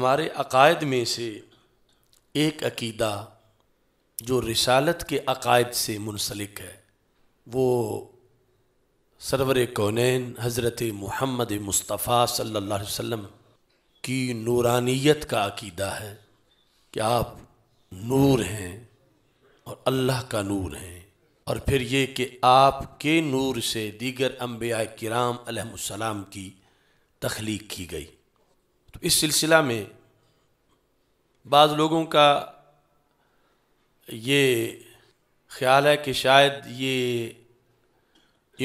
हमारे अकायद में से एक अकीदा जो रिसालत के अकायद से मुनसलिक है वो सरवर कौनैन हज़रत महमद मुस्तफ़ा सल्ला अलैहि की नूरानियत का अकीदा है कि आप नूर हैं और अल्लाह का नूर हैं और फिर ये कि आपके नूर से दीगर अम्बिया कराम की तख्लीक की गई तो इस सिलसिला में बाज़ लोगों का ये ख्याल है कि शायद ये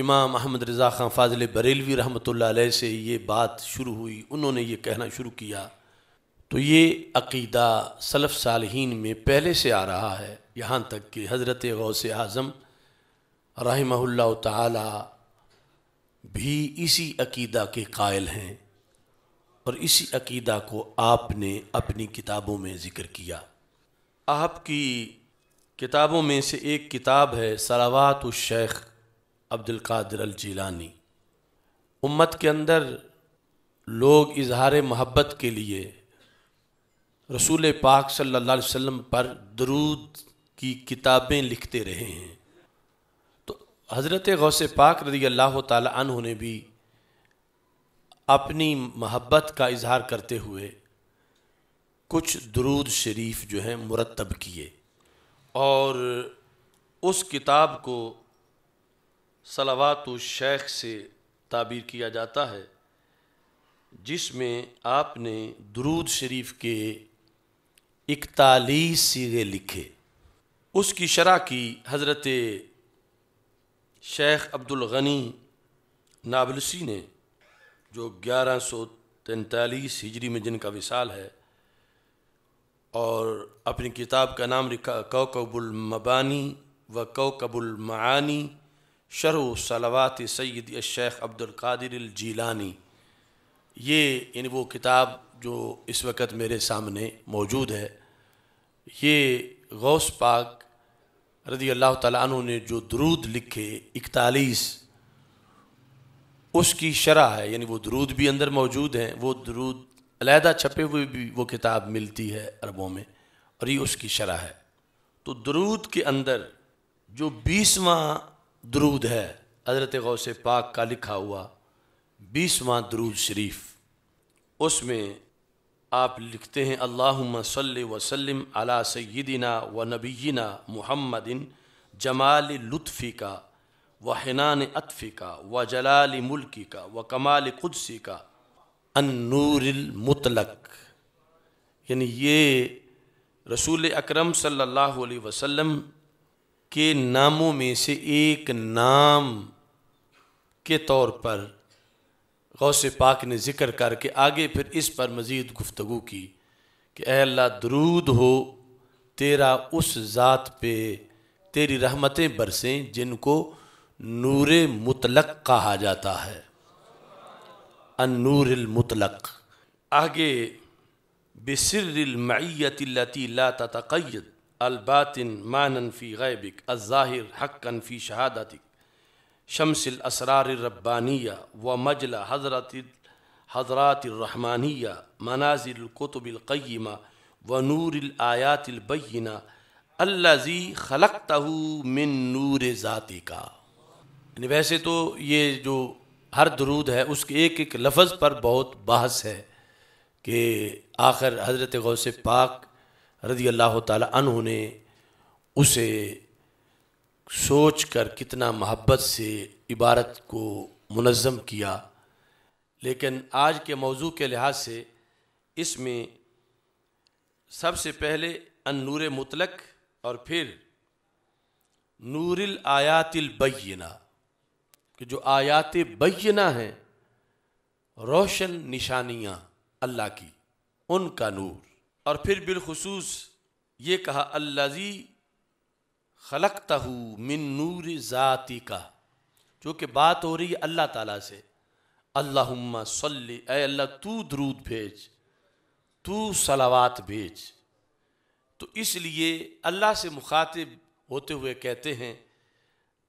इमाम अहमद रज़ा ख़ान फाजिल बरेलवी रहमत से ये बात शुरू हुई उन्होंने ये कहना शुरू किया तो ये अकीदा सलफ़ सालहीन में पहले से आ रहा है यहाँ तक कि हज़रत गौसे आज़म रहमल्ला ताली भी इसी अकीदा के कायल हैं और इसी अकीदा को आपने अपनी किताबों में ज़िक्र किया आपकी किताबों में से एक किताब है सलावात शेख अब्दुल कादिर अलजीलानी उम्मत के अंदर लोग इजहार मोहब्बत के लिए रसूल पाक सल्लल्लाहु अलैहि वसल्लम पर दरूद की किताबें लिखते रहे हैं तो हज़रत गौसे पाक रदी अल्लाह तन ने भी अपनी मोहब्बत का इजहार करते हुए कुछ दरूद शरीफ जो हैं मुरतब किए और उस किताब को सलावात शेख से ताबीर किया जाता है जिसमें आपने दरूद शरीफ के इकतालीस सीगे लिखे उसकी शरह की हज़रत शेख अब्दुल गनी नाबलसी ने जो ग्यारह सौ तैंतालीस हिजरी में जिनका विशाल है और अपनी किताब का नाम लिखा कौकबुल मबानी व कौकबुल मानी शरह सलावात सैद शेख अब्दुल्कादिर जीलानी ये इन वो किताब जो इस वक्त मेरे सामने मौजूद है ये गौस पाक रदी अल्लाह तु ने जो दरूद लिखे इकतालीस उसकी शरह है यानी वो दरूद भी अंदर मौजूद हैं वो दरूद अलहदा छपे हुए भी वो किताब मिलती है अरबों में और ये उसकी शरह है तो दरूद के अंदर जो बीसवा दरूद है हज़रत गौ से पाक का लिखा हुआ बीसवा दरूद शरीफ उसमें आप लिखते हैं अल्लाह सल वसलम अला सदीना व नबीना महमदिन जमाल लुत्फ़ी का व हनान अतफ़ी का व जलाल मुल्की का व कमाल खुदसी का अनूरमतलक यानी ये रसूल अक्रम सल्लल्लाहु अलैहि वसल्लम के नामों में से एक नाम के तौर पर गौस पाक ने ज़िक्र करके आगे फिर इस पर मज़ीद गुफ्तु की कि अल्लाह दरूद हो तेरा उस ज़ात पे तेरी रहमतें बरसें जिनको नूर मुतलक कहा जाता है अनूर मुतलक आगे बिसरमैती अलबातिन मानन फ़ी गैबिक अज़ाहिर हक्कन फ़ी शहादतिक शमसिल असरारब्बानिया व मजला हजरत हज़रातरहमानिया रहमानिया व नूर आयातिलबैना अल्लाजी खलक मिन नूर ज़ाति का यानी वैसे तो ये जो हर दरूद है उसके एक एक लफ्ज़ पर बहुत बहस है कि आखिर हज़रत से पाक रजी अल्लाह तु ने उसे सोच कर कितना महब्बत से इबारत को मुनज़म किया लेकिन आज के मौजू के लिहाज से इसमें सबसे पहले अन नूर मुतलक और फिर नूरिल आयातिल बैना कि जो आयात बैना हैं रोशन निशानियाँ अल्लाह की उनका नूर और फिर बिलखसूस ये कहा अल्लाजी खलक तहू मिन नूर ज़ाती का चूँकि बात हो रही है अल्लाह ताला से अल्लाहुम्मा सल्ली ए अल्लाह तू दरूद भेज तू सलावात भेज तो इसलिए अल्लाह से मुखातिब होते हुए कहते हैं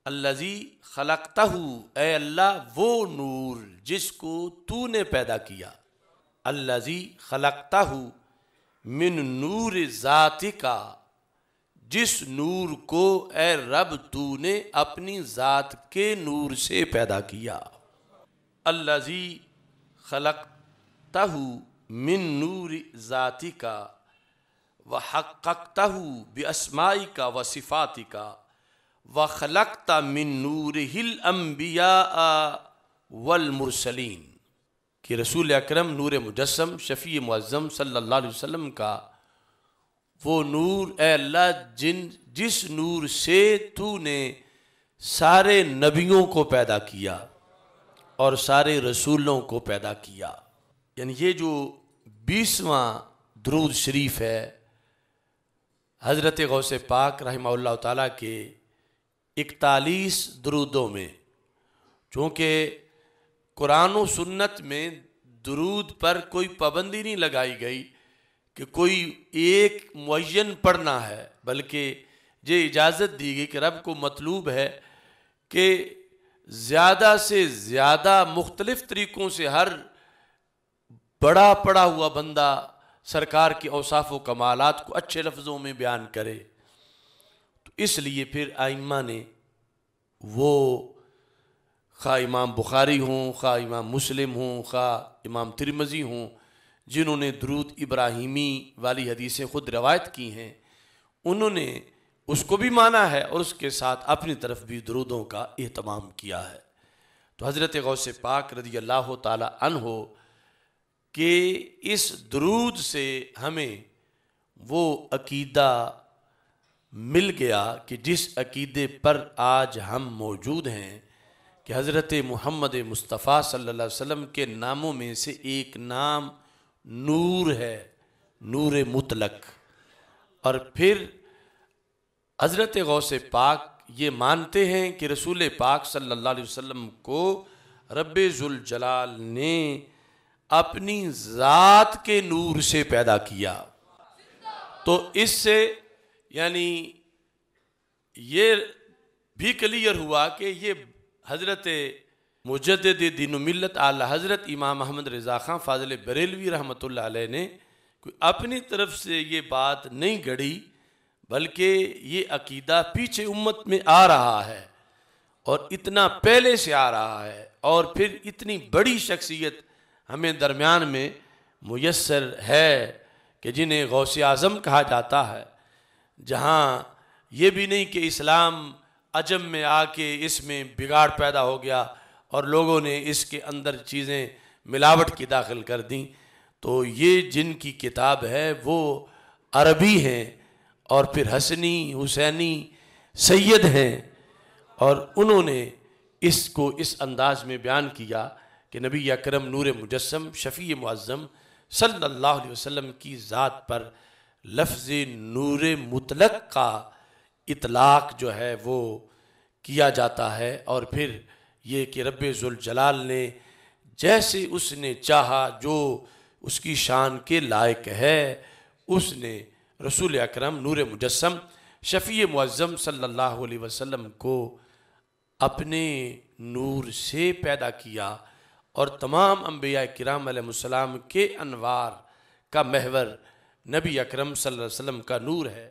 अल्लाजी खलकता ए अल्लाह वो नूर जिसको तूने पैदा किया अल्लाजी खलकता मिन नूर ज़ाति का जिस नूर को ए रब तूने अपनी ज़ात के नूर से पैदा किया अल्लाजी खलकता मिन नूर ज़ाति का व हक़ता बेअस्माई का व सिफ़ाती का व खलकता मिन नूर हिल अम्बिया वलमुरसलिन कि रसूल अक्रम नूर मुजस्म शफ़ी मज़म सल्ला वसम का वो नूर ए अल्लाह जिन जिस नूर से तू ने सारे नबियों को पैदा किया और सारे रसूलों को पैदा किया यानी ये जो बीसवा द्रूद शरीफ है हज़रत से पाक रही त के इकतालीस दरूदों में चूँकि कुरान सुन्नत में दरूद पर कोई पाबंदी नहीं लगाई गई कि कोई एक मुन पढ़ना है बल्कि ये इजाज़त दी गई कि रब को मतलूब है कि ज़्यादा से ज़्यादा मुख्तलिफ़ तरीक़ों से हर बड़ा पड़ा हुआ बंदा सरकार के अवसाफ़ कमालत को अच्छे लफ्ज़ों में बयान करे इसलिए फिर आइमा ने वो खा इमाम बुखारी हों खा इमाम मुस्लिम हों खा इमाम तिरमजी हों जिन्होंने द्रुद इब्राहिमी वाली हदीसें ख़ुद रवायत की हैं उन्होंने उसको भी माना है और उसके साथ अपनी तरफ भी द्रुदों का अहतमाम किया है तो हज़रत गौ से पाक रदी अल्लाह तन हो कि इस दरूद से हमें वो अकीदा मिल गया कि जिस अकीदे पर आज हम मौजूद हैं कि हज़रत मोहम्मद मुस्तफ़ा सल्ला वसम के नामों में से एक नाम नूर है नूर मुतलक और फिर हज़रत गौस पाक ये मानते हैं कि रसूल पाक सल्ला वम को रब्ज़ुलजलाल ने अपनी ज़ात के नूर से पैदा किया तो इससे यानी ये भी क्लियर हुआ कि ये हज़रत मुजद दिन मिलत आला हज़रत इमाम अहमद रज़ा ख़ान फाजल बरेलवी रहमत ने कोई अपनी तरफ से ये बात नहीं गढ़ी बल्कि ये अकीदा पीछे उम्मत में आ रहा है और इतना पहले से आ रहा है और फिर इतनी बड़ी शख्सियत हमें दरमियान में मैसर है कि जिन्हें गौस आज़म कहा जाता है जहाँ ये भी नहीं कि इस्लाम अजम में आके इसमें बिगाड़ पैदा हो गया और लोगों ने इसके अंदर चीज़ें मिलावट की दाखिल कर दी तो ये जिनकी किताब है वो अरबी हैं और फिर हसनी हुसैनी सैयद हैं और उन्होंने इसको इस अंदाज में बयान किया कि नबी अकरम नूर मुजस्म शफ़ी मुआज़म सल्लल्लाहु अलैहि वसल्लम की ज़ात पर लफ्ज़ नूर मुतलक का इतलाक जो है वो किया जाता है और फिर ये कि रब जलाल ने जैसे उसने चाहा जो उसकी शान के लायक है उसने रसूल अकरम नूर मुजस्म शफ़ी मज़म सल्लल्लाहु अलैहि वसल्लम को अपने नूर से पैदा किया और तमाम अम्बिया कराम के अनवार का महवर नबी अकरम सल्लल्लाहु अलैहि वसल्लम का नूर है